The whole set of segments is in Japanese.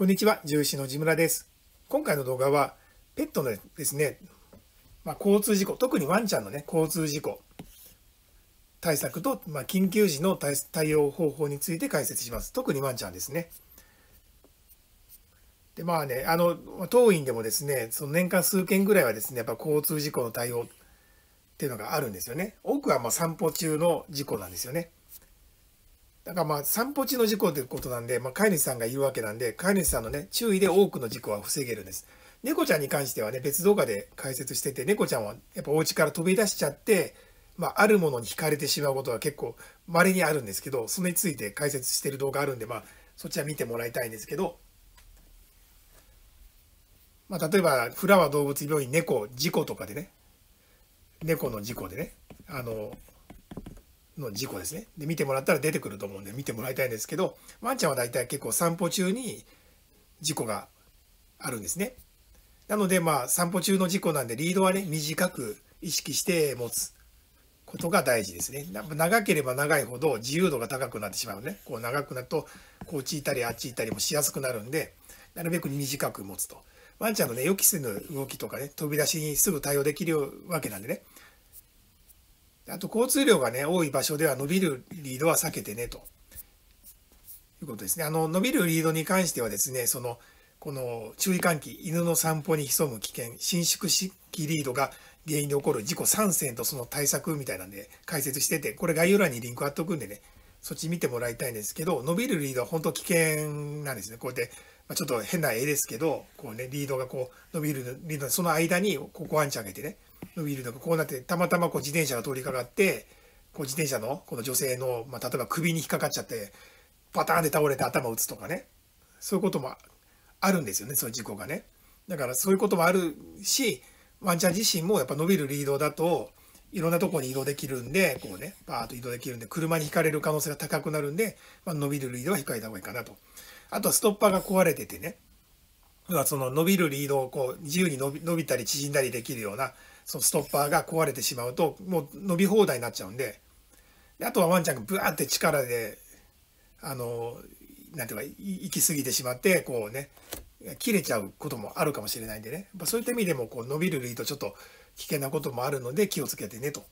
こんにちは、獣医師の地村です。今回の動画は、ペットのですね、まあ、交通事故、特にワンちゃんのね、交通事故対策と、まあ、緊急時の対応方法について解説します。特にワンちゃんですね。で、まあね、あの、当院でもですね、その年間数件ぐらいはですね、やっぱ交通事故の対応っていうのがあるんですよね。多くはま散歩中の事故なんですよね。だからまあ散歩中の事故ということなんで、まあ、飼い主さんがいるわけなんで飼い主さんのね注意で多くの事故は防げるんです。猫ちゃんに関してはね別動画で解説してて猫ちゃんはやっぱお家から飛び出しちゃって、まあ、あるものに惹かれてしまうことは結構まれにあるんですけどそれについて解説してる動画あるんで、まあ、そちら見てもらいたいんですけど、まあ、例えばフラワー動物病院猫事故とかでね猫の事故でねあのの事故ですねで見てもらったら出てくると思うんで見てもらいたいんですけどワンちゃんは大体結構散歩中に事故があるんですねなのでまあ散歩中の事故なんでリードはね短く意識して持つことが大事ですね長ければ長いほど自由度が高くなってしまうねこう長くなるとこっち行ったりあっち行ったりもしやすくなるんでなるべく短く持つとワンちゃんのね予期せぬ動きとかね飛び出しにすぐ対応できるわけなんでねあと交通量がね、多い場所では伸びるリードは避けてねと。いうことですね。あの、伸びるリードに関してはですね、その、この注意喚起、犬の散歩に潜む危険、伸縮式リードが原因で起こる事故3選とその対策みたいなんで解説してて、これ概要欄にリンク貼っとくんでね、そっち見てもらいたいんですけど、伸びるリードは本当危険なんですね。こうやって、まあ、ちょっと変な絵ですけど、こうね、リードがこう伸びるリードその間にここワンチ上げてね、のビルドがこうなってたまたまこう自転車が通りかかってこう自転車のこの女性の、まあ、例えば首に引っかかっちゃってパターンで倒れて頭打つとかねそういうこともあるんですよねそういう事故がね。だからそういうこともあるしワンちゃん自身もやっぱ伸びるリードだといろんなとこに移動できるんでこうねバーッと移動できるんで車にひかれる可能性が高くなるんで、まあ、伸びるリードは控えた方がいいかなと。あとはストッパーが壊れててねその伸びるリードをこう自由に伸びたり縮んだりできるようなそのストッパーが壊れてしまうともう伸び放題になっちゃうんでであとはワンちゃんがブワーって力であのなんていうか行き過ぎてしまってこうね切れちゃうこともあるかもしれないんでね、まあ、そういった意味でもこう伸びるート、ちょっと危険なこともあるので気をつけてねと。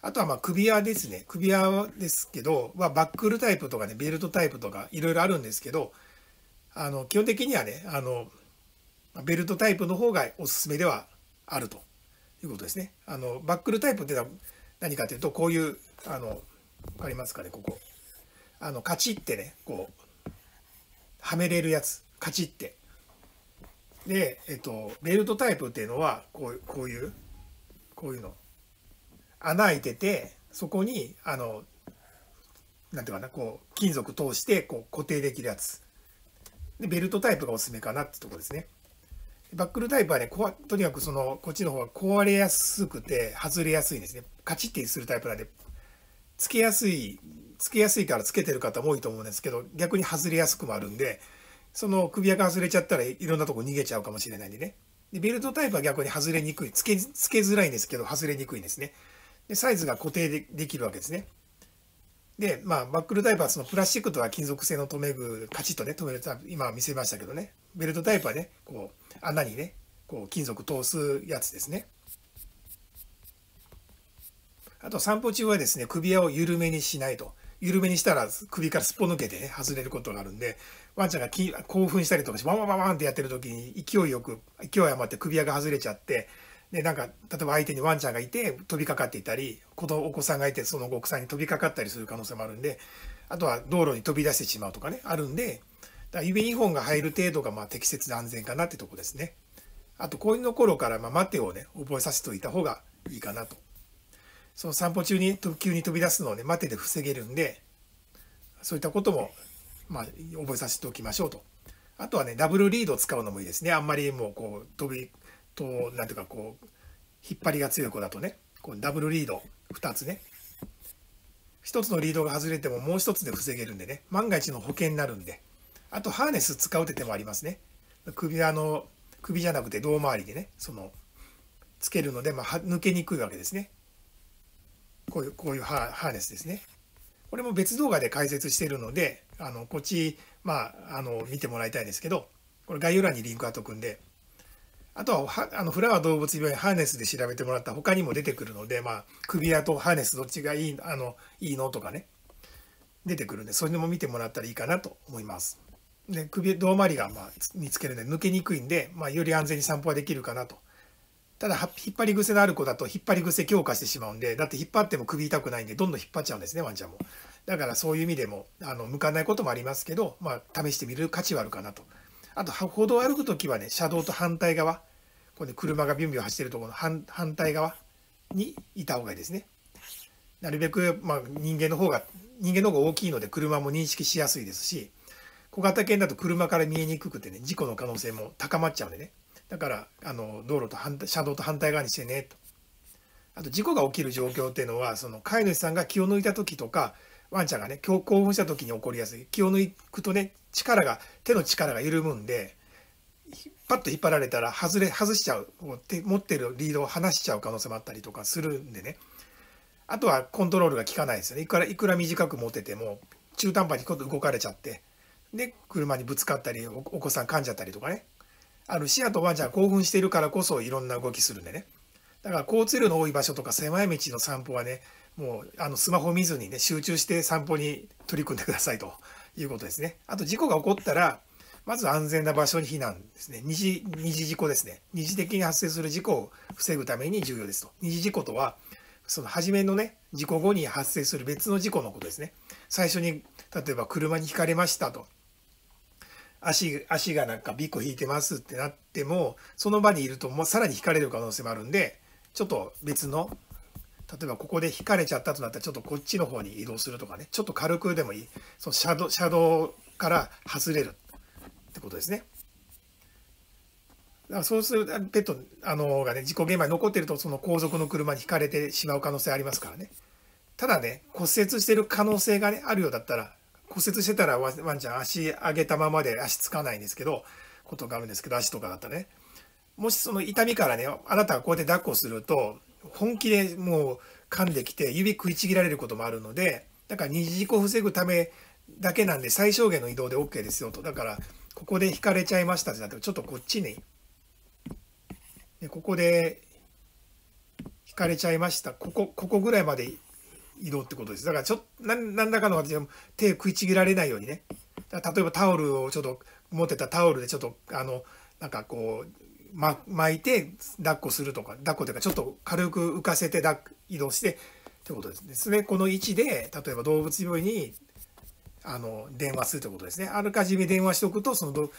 あとはまあ首輪ですね首輪ですけど、まあ、バックルタイプとかねベルトタイプとかいろいろあるんですけどあの基本的にはねあのベルトタイプの方がおすすめではあると。いうことですね。あのバックルタイプってのは何かというとこういうあの分かりますかねここあのカチってねこうはめれるやつカチって。で、えっと、ベルトタイプっていうのはこうこういうこういうの穴開いててそこにあのなんていうかなこう金属通してこう固定できるやつでベルトタイプがおすすめかなってとこですね。バックルタイプはね、とにかくその、こっちの方が壊れやすくて、外れやすいんですね。カチッてするタイプなんで、つけやすい、つけやすいからつけてる方も多いと思うんですけど、逆に外れやすくもあるんで、その首輪が外れちゃったらいろんなとこ逃げちゃうかもしれないんでね。でベルトタイプは逆に外れにくい。つけ、つけづらいんですけど、外れにくいんですね。で、サイズが固定でできるわけですね。で、まあ、バックルダイパーはそのプラスチックとか金属製の留め具、カチッとね、留めるタイプ、今見せましたけどね、ベルトタイプはね、こう、穴にね、こう、金属通すやつですね。あと、散歩中はですね、首輪を緩めにしないと。緩めにしたら首からすっぽ抜けてね、外れることがあるんで、ワンちゃんが興奮したりとかして、ワンワンワンワンってやってる時に勢いよく、勢い余って首輪が外れちゃって、でなんか例えば相手にワンちゃんがいて飛びかかっていたり子のお子さんがいてその奥さんに飛びかかったりする可能性もあるんであとは道路に飛び出してしまうとかねあるんでだ指2本が入る程度がまあ適切で安全かなってとこですね。あと子犬の頃からまあ待てをね覚えさせておいた方がいいかなと。その散歩中に急に飛び出すのをね待てで防げるんでそういったこともまあ覚えさせておきましょうと。あとはねダブルリードを使うのもいいですね。あんまりもうこう飛びとなんていうかこう引っ張りが強い子だとねこうダブルリード2つね1つのリードが外れてももう1つで防げるんでね万が一の保険になるんであとハーネス使うって手もありますね首あの首じゃなくて胴回りでねそのつけるので、まあ、抜けにくいわけですねこういうこういうハーネスですねこれも別動画で解説してるのであのこっちまああの見てもらいたいんですけどこれ概要欄にリンク貼っとくんであとはあのフラワー動物病院ハーネスで調べてもらった他にも出てくるので、まあ、首輪とハーネスどっちがいいあのいいのとかね出てくるんでそれでも見てもらったらいいかなと思います。で首胴回りが、まあ、見つけるので抜けにくいんで、まあ、より安全に散歩はできるかなと。ただ引っ張り癖のある子だと引っ張り癖強化してしまうんでだって引っ張っても首痛くないんでどんどん引っ張っちゃうんですねワンちゃんも。だからそういう意味でもあの向かないこともありますけど、まあ、試してみる価値はあるかなと。あと歩道を歩く時はね車道と反対側これ車がビュンビュン走ってるところの反反対側にいた方がいいですね。なるべく、まあ、人間の方が、人間の方が大きいので車も認識しやすいですし、小型犬だと車から見えにくくてね、事故の可能性も高まっちゃうんでね。だから、あの、道路と反車道と反対側にしてね、と。あと、事故が起きる状況っていうのは、その、飼い主さんが気を抜いた時とか、ワンちゃんがね、興奮した時に起こりやすい。気を抜くとね、力が、手の力が緩むんで、パッと引っ張られたら外れ外しちゃう持ってるリードを離しちゃう可能性もあったりとかするんでねあとはコントロールが効かないですよねいくらいくら短く持てても中途半端に今度動かれちゃってで車にぶつかったりお子さん噛んじゃったりとかねあるしあとワンちゃん興奮してるからこそいろんな動きするんでねだから交通量の多い場所とか狭い道の散歩はねもうあのスマホ見ずにね集中して散歩に取り組んでくださいということですねあと事故が起こったらまず安全な場所に避難ですね。二次、二次事故ですね。二次的に発生する事故を防ぐために重要ですと。二次事故とは、その初めのね、事故後に発生する別の事故のことですね。最初に、例えば車にひかれましたと。足、足がなんかビッグ引いてますってなっても、その場にいるともうさらにひかれる可能性もあるんで、ちょっと別の例えばここで引かれちゃったとなったらちょっとこっちの方に移動するとかねちょっと軽くでもいいその車道車道から外れるってことですね。だからそうすると、ペットあのがね事故現場に残ってるとその後続の車にひかれてしまう可能性ありますからね。ただね骨折してる可能性が、ね、あるようだったら骨折してたらワンちゃん足上げたままで足つかないんですけどことがあるんですけど足とかだったらねもしその痛みからねあなたがこうやって抱っこすると本気でもう噛んできて指食いちぎられることもあるのでだから二次事故を防ぐためだけなんで最小限の移動で OK ですよとだからここで引かれちゃいましたってなってちょっとこっちに、でここで引かれちゃいましたここここぐらいまで移動ってことですだからちょっと何らかの形で手食いちぎられないようにね例えばタオルをちょっと持ってたタオルでちょっとあのなんかこう、ま、巻いて抱っこするとか抱っこというかちょっと軽く浮かせて移動してってことですね。この位置で例えば動物病院にあの電話するということですね。あらかじめ電話しておくと、その病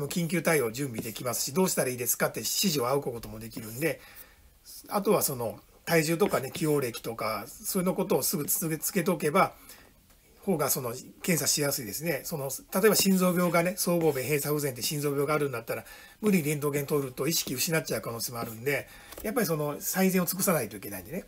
の緊急対応準備できますし、どうしたらいいですかって指示を仰ぐこともできるんで、あとはその体重とかね、起用歴とか、そういうのことをすぐつけておけば、方がその検査しやすいですね。その例えば心臓病がね、総合弁閉鎖不全って心臓病があるんだったら、無理にレントゲン取ると意識失っちゃう可能性もあるんで、やっぱりその最善を尽くさないといけないんでね。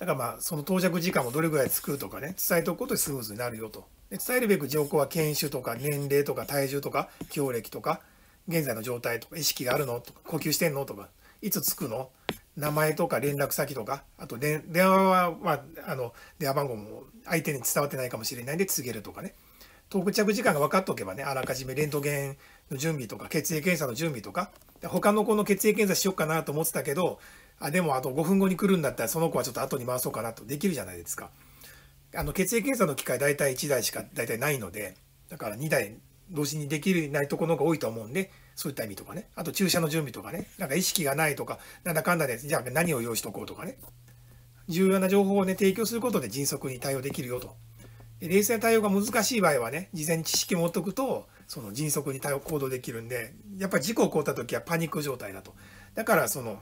だからまあその到着時間をどれぐらい作るとかね伝えておくことでスムーズになるよとで伝えるべく情報は研修とか年齢とか体重とか経歴とか現在の状態とか意識があるのとか呼吸してんのとかいつ着くの名前とか連絡先とかあと電話は、まあ、あの電話番号も相手に伝わってないかもしれないんで告げるとかね到着時間が分かっておけばねあらかじめレントゲンの準備とか血液検査の準備とか他の子の血液検査しようかなと思ってたけどあでもあと5分後に来るんだったらその子はちょっと後に回そうかなとできるじゃないですかあの血液検査の機械大体1台しか大体ないのでだから2台同時にできるないところが多いと思うんでそういった意味とかねあと注射の準備とかねなんか意識がないとかなんだかんだでじゃあ何を用意しとこうとかね重要な情報をね提供することで迅速に対応できるよと冷静な対応が難しい場合はね事前に知識持っておくとその迅速に対応行動できるんでやっぱり事故を起こった時はパニック状態だとだからその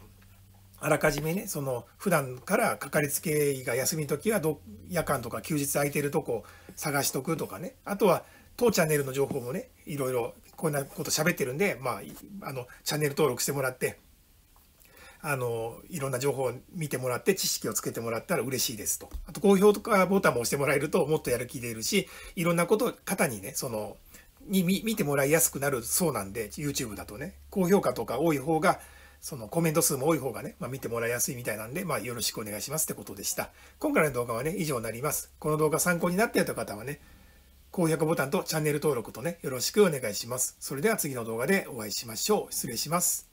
あらかじめねその普段からかかりつけ医が休みの時はど夜間とか休日空いてるとこ探しとくとかねあとは当チャンネルの情報もねいろいろこんなこと喋ってるんでまああのチャンネル登録してもらってあのいろんな情報を見てもらって知識をつけてもらったら嬉しいですとあと高評価ボタンも押してもらえるともっとやる気出るしいろんなこと方にねそのに見てもらいやすくなるそうなんで YouTube だとね高評価とか多い方がそのコメント数も多い方がね、まあ、見てもらいやすいみたいなんで、まあ、よろしくお願いしますってことでした。今回の動画はね、以上になります。この動画参考になっていた方はね、高評価ボタンとチャンネル登録とね、よろしくお願いします。それでは次の動画でお会いしましょう。失礼します。